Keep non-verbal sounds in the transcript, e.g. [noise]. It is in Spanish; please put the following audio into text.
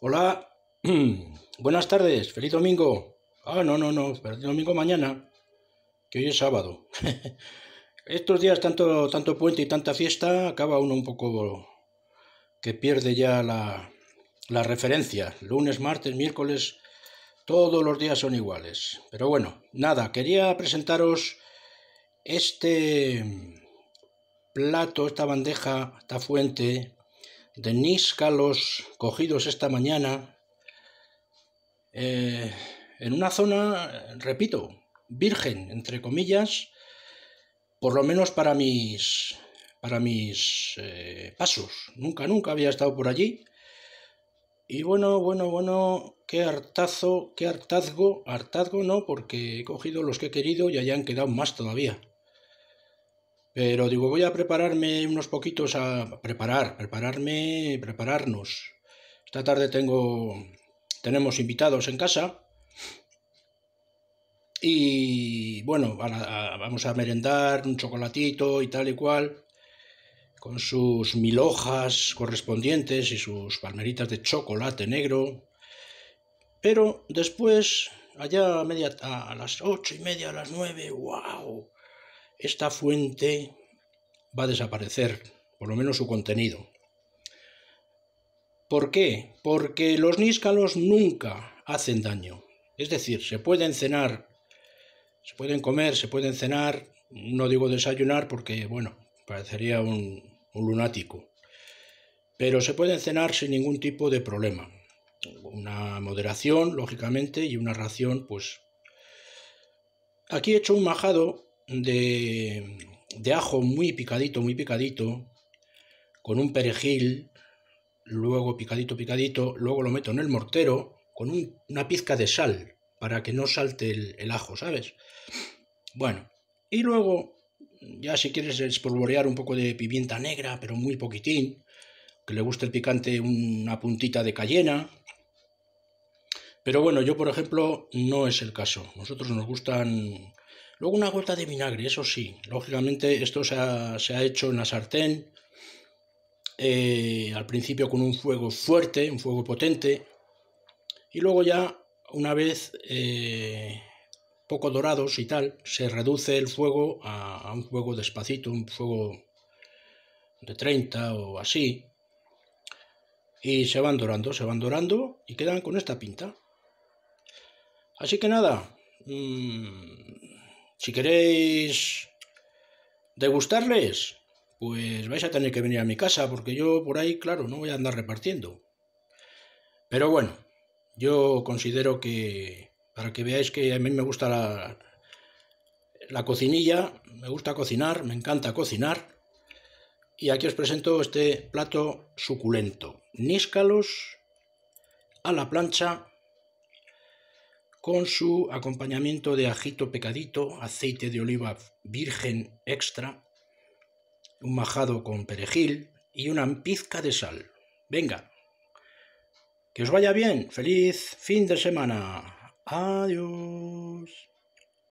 Hola, [clears throat] buenas tardes, feliz domingo. Ah, no, no, no, feliz domingo mañana, que hoy es sábado. [laughs] Estos días tanto, tanto puente y tanta fiesta, acaba uno un poco que pierde ya la, la referencia. Lunes, martes, miércoles, todos los días son iguales. Pero bueno, nada, quería presentaros este plato, esta bandeja, esta fuente de níscalos cogidos esta mañana eh, en una zona, repito, virgen, entre comillas, por lo menos para mis, para mis eh, pasos. Nunca, nunca había estado por allí. Y bueno, bueno, bueno, qué hartazo, qué hartazgo, hartazgo no, porque he cogido los que he querido y allá han quedado más todavía. Pero digo, voy a prepararme unos poquitos a preparar, prepararme, prepararnos. Esta tarde tengo, tenemos invitados en casa. Y bueno, vamos a merendar un chocolatito y tal y cual, con sus mil hojas correspondientes y sus palmeritas de chocolate negro. Pero después, allá a, media, a las ocho y media, a las nueve, ¡wow! esta fuente va a desaparecer, por lo menos su contenido. ¿Por qué? Porque los níscalos nunca hacen daño. Es decir, se pueden cenar, se pueden comer, se pueden cenar, no digo desayunar porque, bueno, parecería un, lunático, pero se pueden cenar sin ningún tipo de problema. Una moderación, lógicamente, y una ración, pues... Aquí he hecho un majado de, ajo muy picadito, muy picadito, con un perejil, luego picadito, picadito, luego lo meto en el mortero con una pizca de sal para que no salte el, el ajo, ¿sabes? Bueno, y luego ya si quieres espolvorear un poco de pimienta negra, pero muy poquitín, que le guste el picante una puntita de cayena. Pero bueno, yo por ejemplo no es el caso. Nosotros nos gustan Luego una gota de vinagre, eso sí. Lógicamente esto se ha, hecho en la sartén, eh, al principio con un fuego fuerte, un fuego potente, y luego ya una vez eh, poco dorados y tal, se reduce el fuego a, un fuego despacito, un fuego de 30 o así, y se van dorando, se van dorando y quedan con esta pinta. Así que nada, mm, si queréis degustarles, pues vais a tener que venir a mi casa, porque yo por ahí, claro, no voy a andar repartiendo. Pero bueno, yo considero que, para que veáis que a mí me gusta la, la cocinilla, me gusta cocinar, me encanta cocinar. Y aquí os presento este plato suculento. Níscalos a la plancha con su acompañamiento de ajito pecadito, aceite de oliva virgen extra, un majado con perejil y una pizca de sal. Venga, que os vaya bien, feliz fin de semana. Adiós.